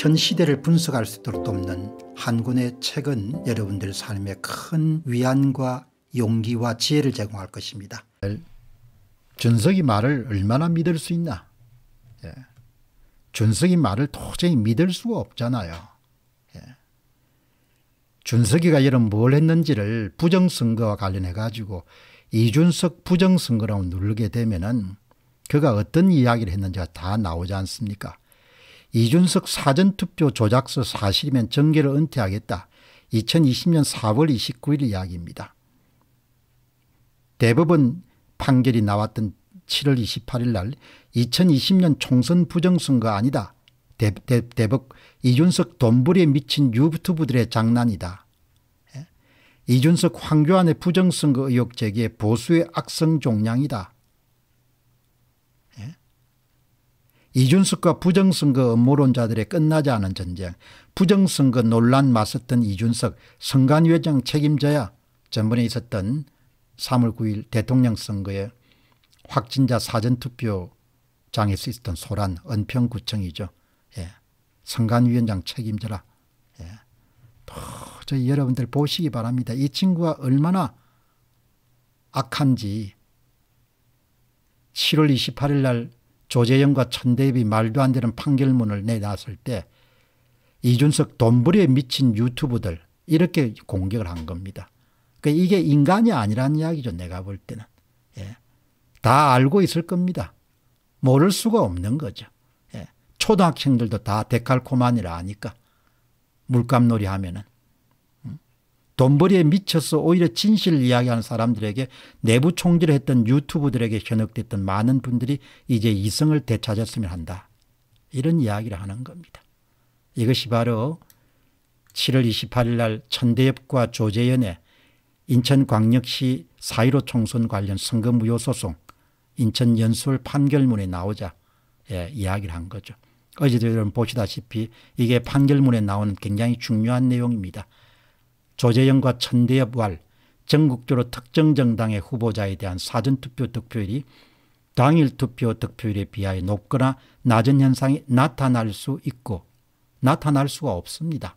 현 시대를 분석할 수 있도록 돕는 한군의 책은 여러분들 삶에 큰 위안과 용기와 지혜를 제공할 것입니다. 준석이 말을 얼마나 믿을 수 있나? 예. 준석이 말을 도저히 믿을 수가 없잖아요. 예. 준석이가 이런 뭘 했는지를 부정선거와 관련해 가지고 이준석 부정선거라고 누르게 되면은 그가 어떤 이야기를 했는지가 다 나오지 않습니까? 이준석 사전투표 조작서 사실이면 정계를 은퇴하겠다. 2020년 4월 29일 이야기입니다. 대법원 판결이 나왔던 7월 28일 날 2020년 총선 부정선거 아니다. 대, 대, 대법 이준석 돈벌이에 미친 유튜브들의 장난이다. 예? 이준석 황교안의 부정선거 의혹 제기에 보수의 악성 종량이다. 이준석과 부정선거 음모론자들의 끝나지 않은 전쟁 부정선거 논란 맞섰던 이준석 선관위원장 책임져야 전번에 있었던 3월 9일 대통령 선거에 확진자 사전투표장에서 있었던 소란 은평구청이죠. 예. 선관위원장 책임져라. 예. 도저히 여러분들 보시기 바랍니다. 이 친구가 얼마나 악한지 7월 28일 날 조재영과 천대엽이 말도 안 되는 판결문을 내놨을 때 이준석 돈벌이에 미친 유튜브들 이렇게 공격을 한 겁니다. 그러니까 이게 인간이 아니라는 이야기죠. 내가 볼 때는. 예. 다 알고 있을 겁니다. 모를 수가 없는 거죠. 예. 초등학생들도 다 데칼코만이라 아니까. 물감놀이 하면은. 돈벌이에 미쳐서 오히려 진실을 이야기하는 사람들에게 내부 총질을 했던 유튜브들에게 현혹됐던 많은 분들이 이제 이성을 되찾았으면 한다. 이런 이야기를 하는 겁니다. 이것이 바로 7월 28일 날 천대엽과 조재연의 인천광역시 4.15 총선 관련 선거 무효 소송 인천 연수울 판결문에 나오자 예, 이야기를 한 거죠. 어제도 여러분 보시다시피 이게 판결문에 나오는 굉장히 중요한 내용입니다. 조재영과 천대엽 왈 전국적으로 특정 정당의 후보자에 대한 사전투표 득표율이 당일 투표 득표율에 비하여 높거나 낮은 현상이 나타날 수 있고 나타날 수가 없습니다.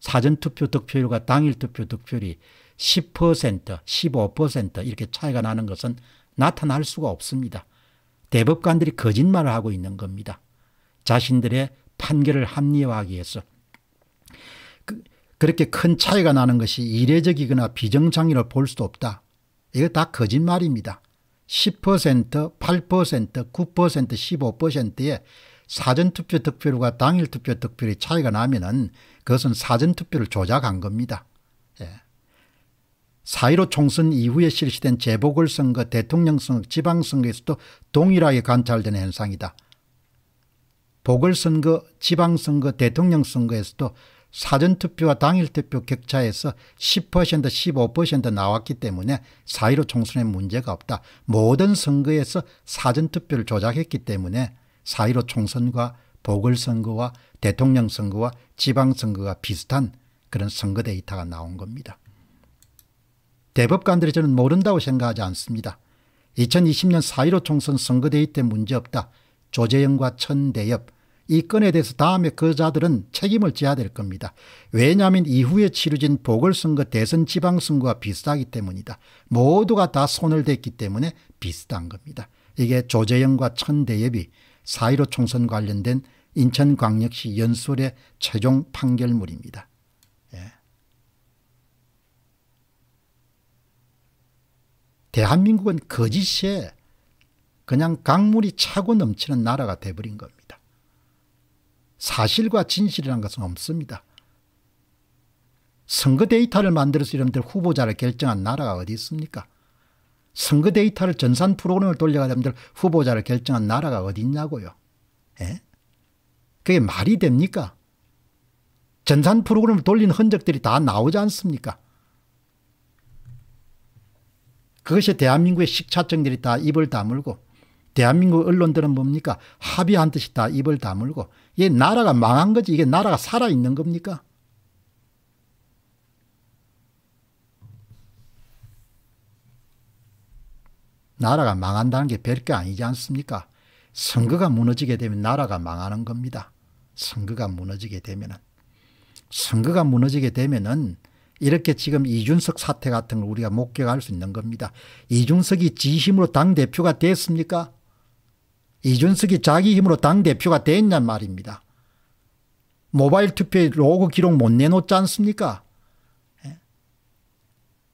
사전투표 득표율과 당일 투표 득표율이 10%, 15% 이렇게 차이가 나는 것은 나타날 수가 없습니다. 대법관들이 거짓말을 하고 있는 겁니다. 자신들의 판결을 합리화하기 위해서. 그 그렇게 큰 차이가 나는 것이 이례적이거나 비정상이라 볼 수도 없다. 이거 다 거짓말입니다. 10%, 8%, 9%, 15%의 사전투표 득표율과 당일투표 득표율의 차이가 나면은 그것은 사전투표를 조작한 겁니다. 예. 4.15 총선 이후에 실시된 재보궐선거, 대통령선거, 지방선거에서도 동일하게 관찰되는 현상이다. 보궐선거, 지방선거, 대통령선거에서도 사전투표와 당일투표 격차에서 10% 15% 나왔기 때문에 4.15 총선에 문제가 없다. 모든 선거에서 사전투표를 조작했기 때문에 4.15 총선과 보궐선거와 대통령 선거와 지방선거가 비슷한 그런 선거 데이터가 나온 겁니다. 대법관들이 저는 모른다고 생각하지 않습니다. 2020년 4.15 총선 선거 데이터 문제없다. 조재영과 천대엽 이 건에 대해서 다음에 그 자들은 책임을 져야 될 겁니다. 왜냐하면 이후에 치러진 보궐선거 대선 지방선거와 비슷하기 때문이다. 모두가 다 손을 댔기 때문에 비슷한 겁니다. 이게 조재영과 천대엽이 4.15 총선 관련된 인천광역시 연설의 최종 판결물입니다. 예. 대한민국은 거짓에 그냥 강물이 차고 넘치는 나라가 돼버린 겁니다. 사실과 진실이란 것은 없습니다. 선거 데이터를 만들어서 이러면 후보자를 결정한 나라가 어디 있습니까? 선거 데이터를 전산 프로그램을 돌려가자면 후보자를 결정한 나라가 어디 있냐고요. 에? 예? 그게 말이 됩니까? 전산 프로그램을 돌린 흔적들이 다 나오지 않습니까? 그것이 대한민국의 식차정들이 다 입을 다물고 대한민국 언론들은 뭡니까? 합의한 듯이 다 입을 다물고 이게 나라가 망한 거지 이게 나라가 살아있는 겁니까? 나라가 망한다는 게 별 게 아니지 않습니까? 선거가 무너지게 되면 나라가 망하는 겁니다. 선거가 무너지게 되면은. 선거가 무너지게 되면은 이렇게 지금 이준석 사태 같은 걸 우리가 목격할 수 있는 겁니다. 이준석이 지심으로 당대표가 됐습니까? 이준석이 자기 힘으로 당대표가 됐냔 말입니다. 모바일 투표에 로그 기록 못 내놓지 않습니까? 예?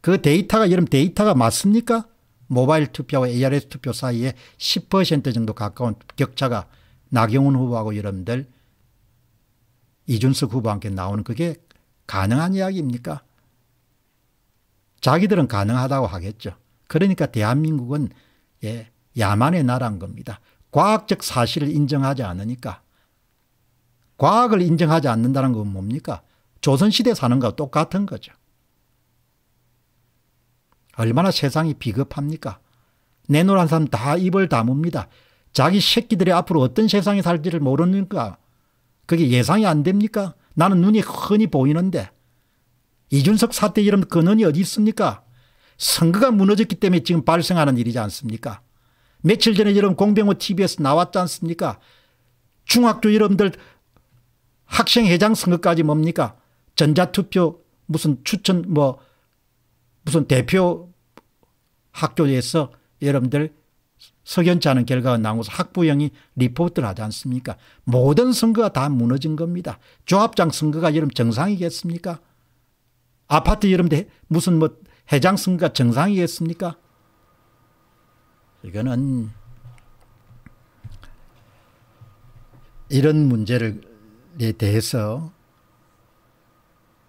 그 데이터가 여러분 데이터가 맞습니까? 모바일 투표와 ARS 투표 사이에 10% 정도 가까운 격차가 나경원 후보하고 여러분들 이준석 후보와 함께 나오는 그게 가능한 이야기입니까? 자기들은 가능하다고 하겠죠. 그러니까 대한민국은 예, 야만의 나라인 겁니다. 과학적 사실을 인정하지 않으니까 과학을 인정하지 않는다는 건 뭡니까? 조선시대 사는 거 똑같은 거죠. 얼마나 세상이 비겁합니까? 내노란 사람 다 입을 다뭅니다. 자기 새끼들이 앞으로 어떤 세상에 살지를 모르니까 그게 예상이 안 됩니까? 나는 눈이 흔히 보이는데 이준석 사태 이름 근원이 어디 있습니까? 선거가 무너졌기 때문에 지금 발생하는 일이지 않습니까? 며칠 전에 여러분 공병호 TV에서 나왔지 않습니까? 중학교 여러분들 학생회장 선거까지 뭡니까? 전자투표 무슨 추천 뭐 무슨 대표 학교에서 여러분들 석연치 않은 결과가 나오고서 학부형이 리포트를 하지 않습니까? 모든 선거가 다 무너진 겁니다. 조합장 선거가 여러분 정상이겠습니까? 아파트 여러분들 무슨 뭐회장 선거가 정상이겠습니까? 이거는 이런 문제에 대해서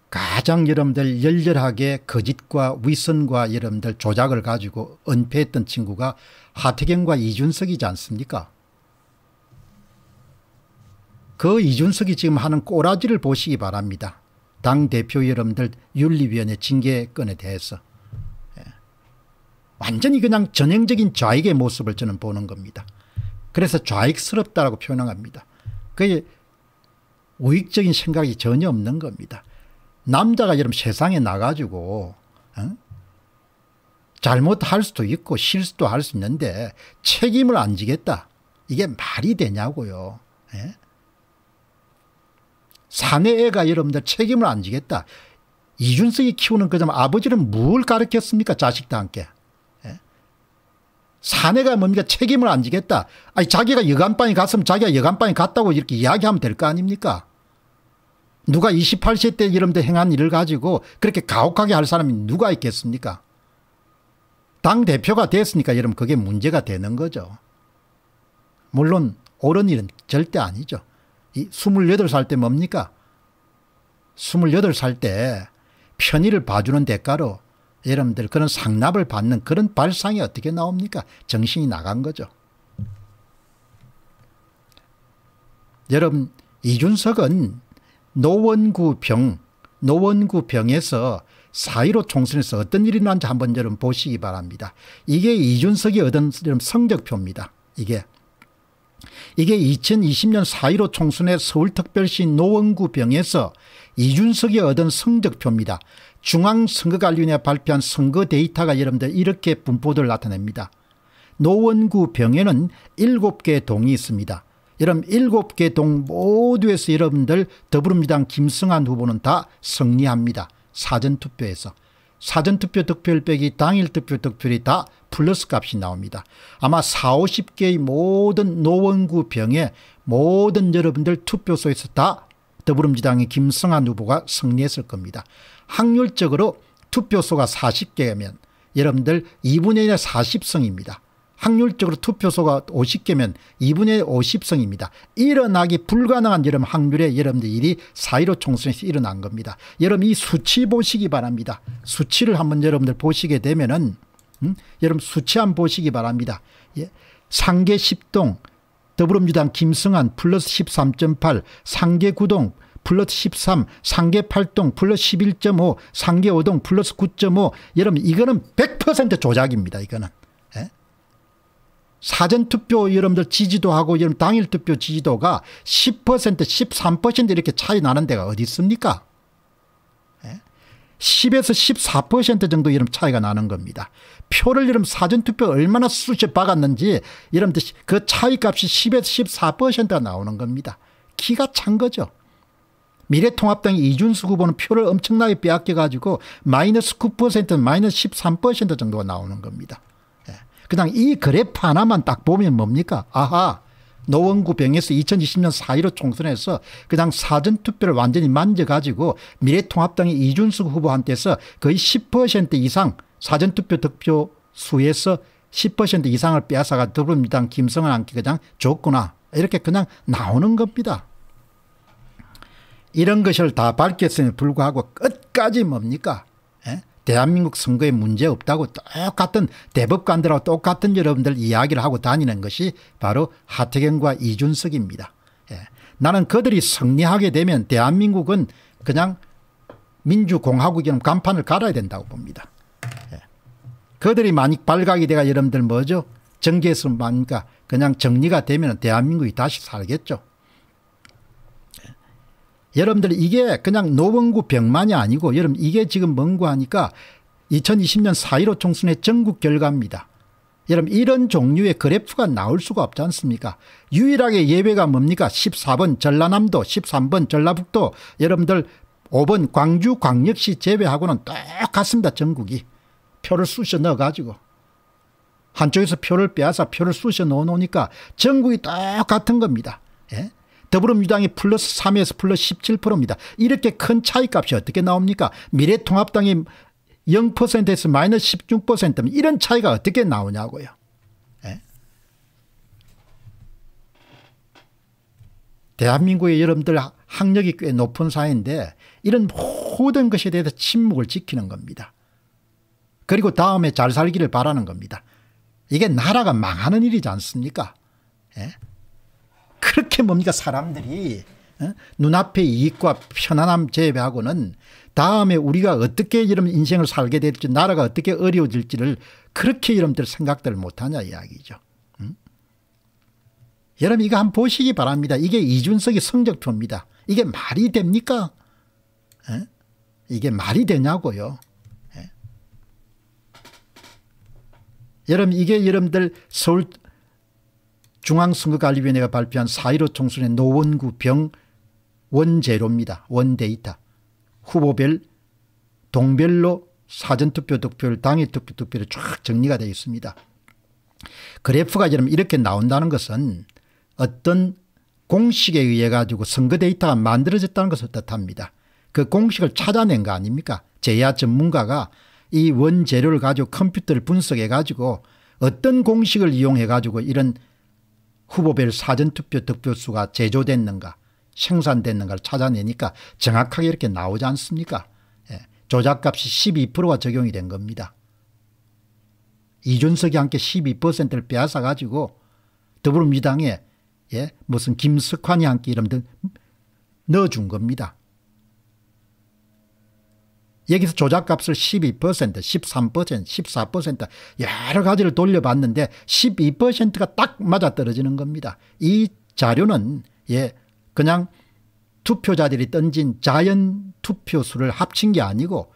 가장 여러분들 열렬하게 거짓과 위선과 여러분들 조작을 가지고 은폐했던 친구가 하태경과 이준석이지 않습니까? 그 이준석이 지금 하는 꼬라지를 보시기 바랍니다. 당대표 여러분들 윤리위원회 징계건에 대해서. 완전히 그냥 전형적인 좌익의 모습을 저는 보는 겁니다. 그래서 좌익스럽다라고 표현합니다. 그게 우익적인 생각이 전혀 없는 겁니다. 남자가 이런 세상에 나가지고 어? 잘못할 수도 있고 실수도 할 수 있는데 책임을 안 지겠다. 이게 말이 되냐고요. 예? 사내애가 여러분들 책임을 안 지겠다. 이준석이 키우는 그 점 아버지는 뭘 가르쳤습니까? 자식들한테. 사내가 뭡니까 책임을 안 지겠다. 아니 자기가 여간방에 갔으면 자기가 여간방에 갔다고 이렇게 이야기하면 될 거 아닙니까? 누가 28세 때 이름대 행한 일을 가지고 그렇게 가혹하게 할 사람이 누가 있겠습니까? 당대표가 됐으니까 여러분 그게 문제가 되는 거죠. 물론 옳은 일은 절대 아니죠. 이 28살 때 뭡니까? 28살 때 편의를 봐주는 대가로 여러분들 그런 상납을 받는 그런 발상이 어떻게 나옵니까? 정신이 나간 거죠. 여러분 이준석은 노원구병 노원구병에서 4.15 총선에서 어떤 일이 난지 한번 여러분 보시기 바랍니다. 이게 이준석이 얻은 성적표입니다. 이게 이게 2020년 4.15 총선의 서울특별시 노원구병에서 이준석이 얻은 성적표입니다. 중앙선거관리위원회 발표한 선거 데이터가 여러분들 이렇게 분포도를 나타냅니다. 노원구 병에는 7개 동이 있습니다. 여러분 7개 동 모두에서 여러분들 더불어민주당 김성한 후보는 다 승리합니다. 사전투표에서. 사전투표 득표율 빼기 당일 투표 득표율이 다 플러스 값이 나옵니다. 아마 4, 50개의 모든 노원구 병에 모든 여러분들 투표소에서 다 더불어민주당의 김성한 후보가 승리했을 겁니다. 확률적으로 투표소가 40개면 여러분들 2분의 1의 40성입니다. 확률적으로 투표소가 50개면 2분의 50성입니다. 일어나기 불가능한 여러분 확률에 여러분들 일이 4.15 총선에서 일어난 겁니다. 여러분 이 수치 보시기 바랍니다. 수치를 한번 여러분들 보시게 되면은 음? 여러분 수치 한 보시기 바랍니다. 예? 상계 10동 더불어민주당 김승환 플러스 13.8 상계구동 플러스 13 상계 8동 플러스 11.5 상계 5동 플러스 9.5 여러분 이거는 100% 조작입니다. 이거는. 예? 사전투표 여러분들 지지도하고 여러분 당일투표 지지도가 10% 13% 이렇게 차이 나는 데가 어디 있습니까? 10에서 예? 14% 정도 이런 차이가 나는 겁니다. 표를 이름 사전투표 얼마나 수치 박았는지 이런 뜻이그 차이값이 10에서 14%가 나오는 겁니다. 기가 찬 거죠. 미래통합당 이준수 후보는 표를 엄청나게 빼앗겨가지고 마이너스 9% 마이너스 13% 정도가 나오는 겁니다. 예. 그냥 이 그래프 하나만 딱 보면 뭡니까? 아하 노원구 병에서 2020년 4.15 총선에서 그냥 사전투표를 완전히 만져가지고 미래통합당의 이준수 후보한테서 거의 10% 이상 사전투표 득표 수에서 10% 이상을 빼앗아가 더불어민주당 김성환 안기 그냥 줬구나 이렇게 그냥 나오는 겁니다. 이런 것을 다 밝혔음에 불구하고 끝까지 뭡니까 에? 예? 대한민국 선거에 문제 없다고 똑같은 대법관들하고 똑같은 여러분들 이야기를 하고 다니는 것이 바로 하태경과 이준석입니다. 예. 나는 그들이 승리하게 되면 대한민국은 그냥 민주공화국이라는 간판을 갈아야 된다고 봅니다. 그들이 많이 발각이 돼가 여러분들 뭐죠? 정계에서만으니까 그냥 정리가 되면 대한민국이 다시 살겠죠. 여러분들 이게 그냥 노원구 병만이 아니고 여러분 이게 지금 뭔고 하니까 2020년 4.15 총선의 전국 결과입니다. 여러분 이런 종류의 그래프가 나올 수가 없지 않습니까 유일하게 예외가 뭡니까 14번 전라남도 13번 전라북도 여러분들 5번 광주 광역시 제외하고는 똑같습니다 전국이 표를 쑤셔 넣어가지고 한쪽에서 표를 빼앗아 표를 쑤셔 넣어놓으니까 전국이 똑같은 겁니다. 예? 더불어민주당이 플러스 3에서 플러스 17%입니다. 이렇게 큰 차이값이 어떻게 나옵니까? 미래통합당이 0%에서 마이너스 1 6 이런 차이가 어떻게 나오냐고요. 예? 대한민국의 여러분들 학력이 꽤 높은 사회인데 이런 모든 것에 대해서 침묵을 지키는 겁니다. 그리고 다음에 잘 살기를 바라는 겁니다. 이게 나라가 망하는 일이지 않습니까? 예? 그렇게 뭡니까 사람들이 예? 눈앞의 이익과 편안함 제외하고는 다음에 우리가 어떻게 이런 인생을 살게 될지 나라가 어떻게 어려워질지를 그렇게 여러분들 생각들 못하냐 이야기죠. 음? 여러분 이거 한번 보시기 바랍니다. 이게 이준석의 성적표입니다. 이게 말이 됩니까? 예? 이게 말이 되냐고요. 여러분 이게 여러분들 서울 중앙선거관리위원회가 발표한 4.15 총선의 노원구 병 원제로입니다. 원데이터. 후보별 동별로 사전투표 득표율 당의 투표 득표율이 쫙 정리가 되어 있습니다. 그래프가 여러분 이렇게 나온다는 것은 어떤 공식에 의해 가지고 선거 데이터가 만들어졌다는 것을 뜻합니다. 그 공식을 찾아낸 거 아닙니까? 제야 전문가가 이 원재료를 가지고 컴퓨터를 분석해 가지고 어떤 공식을 이용해 가지고 이런 후보별 사전투표 득표수가 제조됐는가 생산됐는가를 찾아내니까 정확하게 이렇게 나오지 않습니까 예. 조작값이 12%가 적용이 된 겁니다. 이준석이 함께 12%를 빼앗아 가지고 더불어민주당에 예? 무슨 김석환이 함께 이름 등 넣어준 겁니다. 여기서 조작값을 12%, 13%, 14% 여러 가지를 돌려봤는데 12%가 딱 맞아떨어지는 겁니다. 이 자료는 예 그냥 투표자들이 던진 자연 투표수를 합친 게 아니고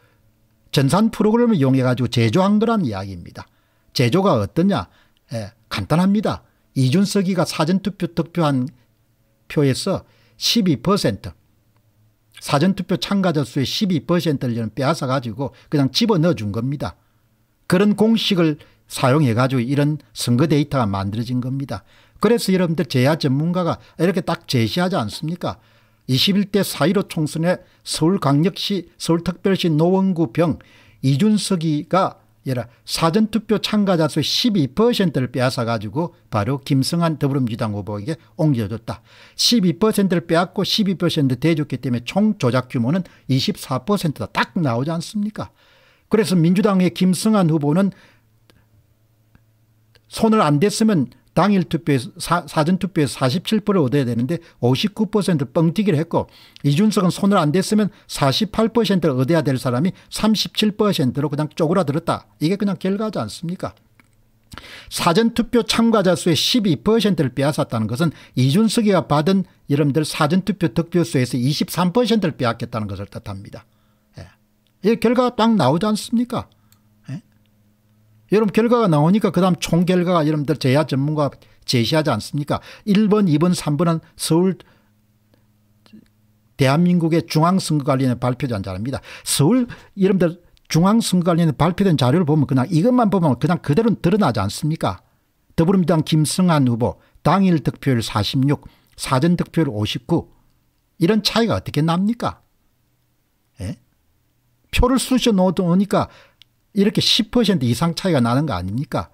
전산 프로그램을 이용해 가지고 제조한 거란 이야기입니다. 제조가 어떠냐 예, 간단합니다. 이준석이가 사전투표 득표한 표에서 12% 사전투표 참가자 수의 12%를 빼앗아가지고 그냥 집어넣어 준 겁니다. 그런 공식을 사용해가지고 이런 선거 데이터가 만들어진 겁니다. 그래서 여러분들 제야 전문가가 이렇게 딱 제시하지 않습니까? 21대 4.15 총선에 서울광역시 서울특별시 노원구 병 이준석이가 예라 사전투표 참가자 수 12%를 빼앗아가지고 바로 김성한 더불어민주당 후보에게 옮겨줬다. 12%를 빼앗고 12% 대줬기 때문에 총 조작 규모는 24%다. 딱 나오지 않습니까? 그래서 민주당의 김성한 후보는 손을 안 댔으면 당일 투표에 서 사전 투표에 47%를 얻어야 되는데 59% 뻥튀기를 했고 이준석은 손을 안 댔으면 48%를 얻어야 될 사람이 37%로 그냥 쪼그라들었다. 이게 그냥 결과지 않습니까? 사전투표 참가자 수의 12%를 빼앗았다는 것은 이준석이가 받은 여러분들 사전투표 득표수에서 23%를 빼앗겼다는 것을 뜻합니다. 예. 이 결과가 딱 나오지 않습니까? 여러분 결과가 나오니까 그 다음 총결과가 여러분들 제야 전문가 제시하지 않습니까 1번 2번 3번은 서울 대한민국의 중앙선거관리위원회 발표된 자료입니다. 서울 여러분들 중앙선거관리위원회 발표된 자료를 보면 그냥 이것만 보면 그냥 그대로 드러나지 않습니까 더불어민주당 김승환 후보 당일 득표율 46 사전 득표율 59 이런 차이가 어떻게 납니까 예? 표를 쑤셔 놓으니까 이렇게 10% 이상 차이가 나는 거 아닙니까?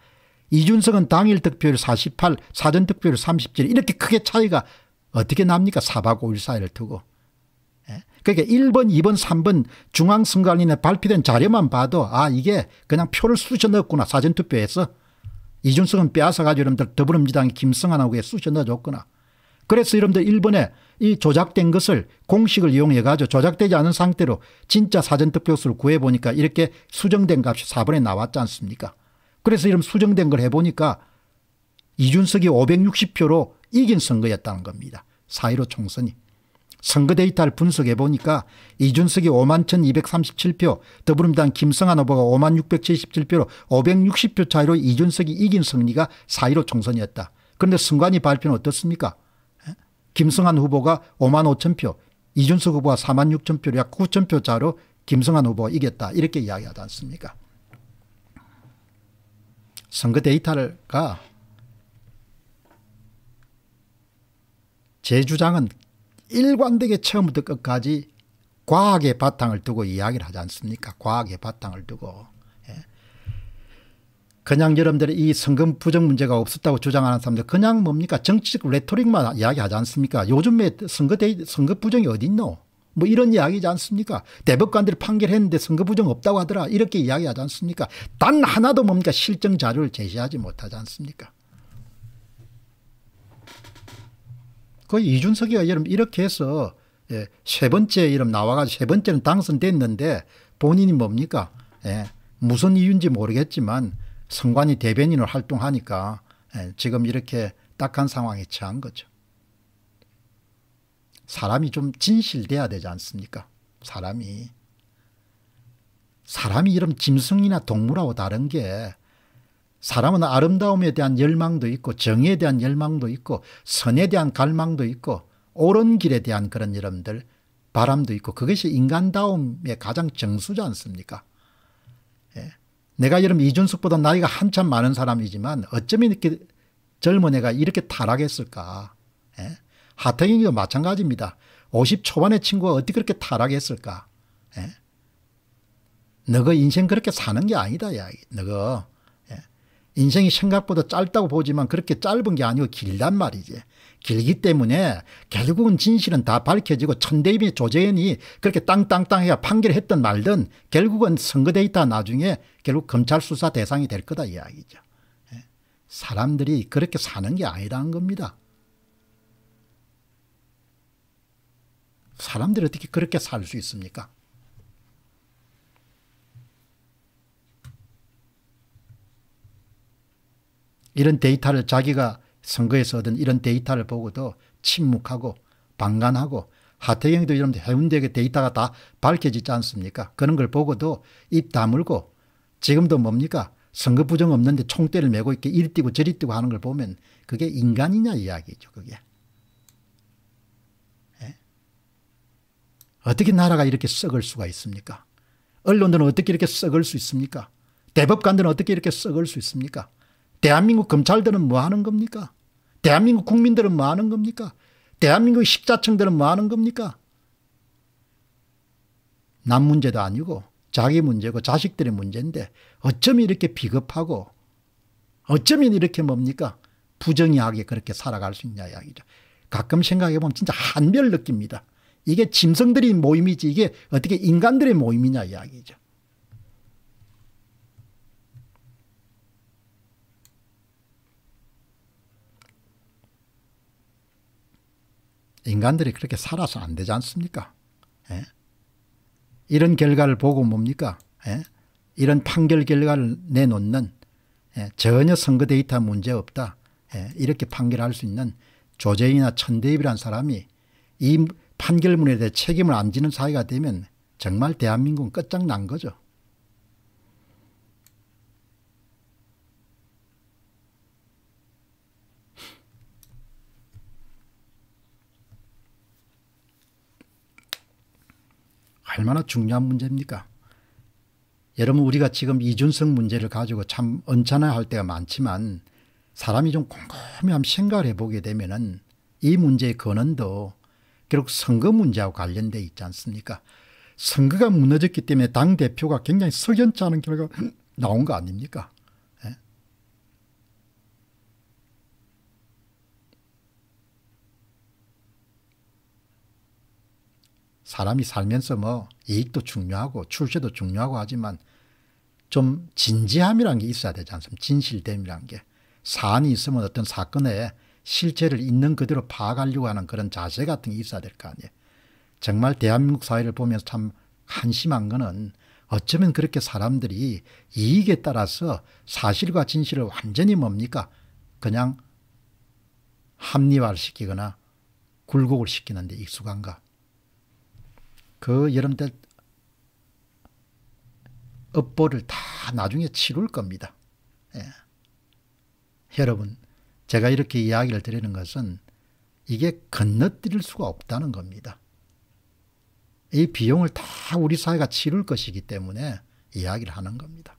이준석은 당일 득표율 48, 사전 득표율 37 이렇게 크게 차이가 어떻게 납니까? 4박 5일 사이를 두고. 예? 그러니까 1번, 2번, 3번 중앙선관위에 발표된 자료만 봐도 아 이게 그냥 표를 쑤셔 넣었구나. 사전투표에서. 이준석은 빼앗아가지고 여러분들 더불어민주당의 김성환하고 쑤셔 넣어줬구나. 그래서 여러분들 일본에 이 조작된 것을 공식을 이용해 가지고 조작되지 않은 상태로 진짜 사전투표수를 구해보니까 이렇게 수정된 값이 4번에 나왔지 않습니까 그래서 이런 수정된 걸 해보니까 이준석이 560표로 이긴 선거였다는 겁니다. 4.15 총선이. 선거 데이터를 분석해 보니까 이준석이 5 1237표 더불어민주당 김성한 후보가 5만 677표로 560표 차이로 이준석이 이긴 승리가 4.15 총선이었다. 그런데 선관이 발표는 어떻습니까? 김성한 후보가 5만 5천 표, 이준석 후보가 4만 6천 표로 약 9천 표 차로 김성한 후보가 이겼다 이렇게 이야기하지 않습니까? 선거 데이터가 제 주장은 일관되게 처음부터 끝까지 과학의 바탕을 두고 이야기를 하지 않습니까? 과학의 바탕을 두고. 그냥 여러분들이 이 성금 부정 문제가 없었다고 주장하는 사람들 그냥 뭡니까 정치적 레토릭만 이야기하지 않습니까 요즘에 선거 대 선거 부정이 어딨노 뭐 이런 이야기지 않습니까 대법관들이 판결했는데 선거 부정 없다고 하더라 이렇게 이야기하지 않습니까 단 하나도 뭡니까 실증 자료를 제시하지 못하지 않습니까 그 이준석이가 여러분 이렇게 해서 예, 세 번째 이름 나와가지고 세 번째는 당선됐는데 본인이 뭡니까 예, 무슨 이유인지 모르겠지만 선관위 대변인으로 활동하니까 예, 지금 이렇게 딱한 상황에 처한 거죠. 사람이 좀 진실돼야 되지 않습니까? 사람이. 사람이 이런 짐승이나 동물하고 다른 게 사람은 아름다움에 대한 열망도 있고 정에 대한 열망도 있고 선에 대한 갈망도 있고 옳은 길에 대한 그런 이름들 바람도 있고 그것이 인간다움의 가장 정수지 않습니까? 예. 내가 여러분 이준석보다 나이가 한참 많은 사람이지만 어쩜 이렇게 젊은 애가 이렇게 타락했을까. 예? 하태경이도 마찬가지입니다. 50 초반의 친구가 어떻게 그렇게 타락했을까. 예? 너가 인생 그렇게 사는 게 아니다. 야. 너가 예? 인생이 생각보다 짧다고 보지만 그렇게 짧은 게 아니고 길단 말이지. 길기 때문에 결국은 진실은 다 밝혀지고 천대임이 조재현이 그렇게 땅땅땅 해야 판결했던 말든 결국은 선거 데이터 나중에 결국 검찰 수사 대상이 될 거다 이야기죠. 예. 사람들이 그렇게 사는 게 아니라는 겁니다. 사람들이 어떻게 그렇게 살 수 있습니까? 이런 데이터를 자기가 선거에서 얻은 이런 데이터를 보고도 침묵하고 방관하고 하태경도 이런 해운대의 데이터가 다 밝혀지지 않습니까? 그런 걸 보고도 입 다물고 지금도 뭡니까? 선거 부정 없는데 총대를 메고 있게 이리 뛰고 저리 뛰고 하는 걸 보면 그게 인간이냐 이야기죠. 그게. 예? 어떻게 나라가 이렇게 썩을 수가 있습니까? 언론들은 어떻게 이렇게 썩을 수 있습니까? 대법관들은 어떻게 이렇게 썩을 수 있습니까? 대한민국 검찰들은 뭐 하는 겁니까? 대한민국 국민들은 뭐 하는 겁니까? 대한민국 식자층들은 뭐 하는 겁니까? 남 문제도 아니고 자기 문제고 자식들의 문제인데 어쩜 이렇게 비겁하고 어쩌 이렇게 뭡니까? 부정의하게 그렇게 살아갈 수 있냐 이야기죠. 가끔 생각해보면 진짜 한별 느낍니다. 이게 짐승들이 모임이지 이게 어떻게 인간들의 모임이냐 이야기죠. 인간들이 그렇게 살아서 안 되지 않습니까? 예? 이런 결과를 보고 뭡니까? 예? 이런 판결 결과를 내놓는 예? 전혀 선거 데이터 문제 없다. 예? 이렇게 판결할 수 있는 조재희나 천대입이란 사람이 이 판결문에 대해 책임을 안 지는 사회가 되면 정말 대한민국은 끝장난 거죠. 얼마나 중요한 문제입니까? 여러분 우리가 지금 이준석 문제를 가지고 참 언짢아할 때가 많지만 사람이 좀 꼼꼼히 한번 생각을 해보게 되면 은이 문제의 근원도 결국 선거 문제하 관련돼 있지 않습니까? 선거가 무너졌기 때문에 당대표가 굉장히 석연치 않은 결과가 나온 거 아닙니까? 사람이 살면서 뭐 이익도 중요하고 출세도 중요하고 하지만 좀 진지함이란 게 있어야 되지 않습니까? 진실됨이란 게. 사안이 있으면 어떤 사건에 실체를 있는 그대로 파악하려고 하는 그런 자세 같은 게 있어야 될 거 아니에요. 정말 대한민국 사회를 보면서 참 한심한 거는 어쩌면 그렇게 사람들이 이익에 따라서 사실과 진실을 완전히 뭡니까? 그냥 합리화를 시키거나 굴곡을 시키는데 익숙한가? 그 여름 때 업보를 다 나중에 치룰 겁니다. 예. 여러분, 제가 이렇게 이야기를 드리는 것은 이게 건너뛸 수가 없다는 겁니다. 이 비용을 다 우리 사회가 치룰 것이기 때문에 이야기를 하는 겁니다.